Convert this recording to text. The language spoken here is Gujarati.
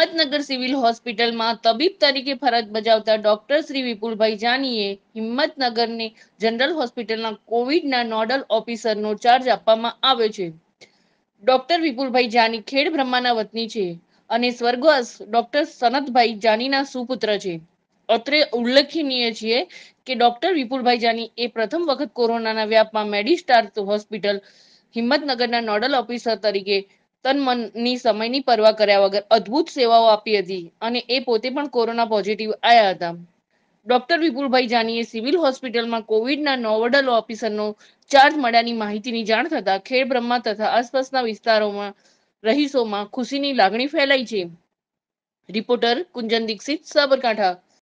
હિંમતનગર સિવિલ હોસ્પિટલમાં તબીબ તરીકે ફરજ બજાવતા ડોક્ટર શ્રી વિપુલભાઈ જાનીએ હિંમતનગરની જનરલ હોસ્પિટલના કોવિડના નોડલ ઓફિસરનો ચાર્જ આપવામાં આવ્યો છે ડોક્ટર વિપુલભાઈ જાની ખેડ બ્રહ્માના વતની છે અને સ્વર્ગવાસ ડોક્ટર સનતભાઈ જાનીના સુપુત્ર છે અત્રે ઉલ્લેખનીય છે કે ડોક્ટર વિપુલભાઈ જાની એ પ્રથમ વખત કોરોનાના વ્યાપમાં મેડિસ્ટાર હોસ્પિટલ હિંમતનગરના નોડલ ઓફિસર તરીકે તન મનની સમયની પરવા કર્યા વગર અદ્ભુત સેવાઓ આપી હતી અને એ પોતે પણ કોરોના પોઝિટિવ આવ્યા હતા ડોક્ટર વિપુલભાઈ જાનીએ સિવિલ હોસ્પિટલમાં કોવિડના નોવડલ ઓફિસરનો ચાર્જ મળ્યાની માહિતીની જાણ થતા ખેડ બ્રહ્મા તથા આસપાસના વિસ્તારોમાં રહીશોમાં ખુશીની લાગણી ફેલાઈ છે રિપોર્ટર કુંજન દીક્ષિત સાબરકાંઠા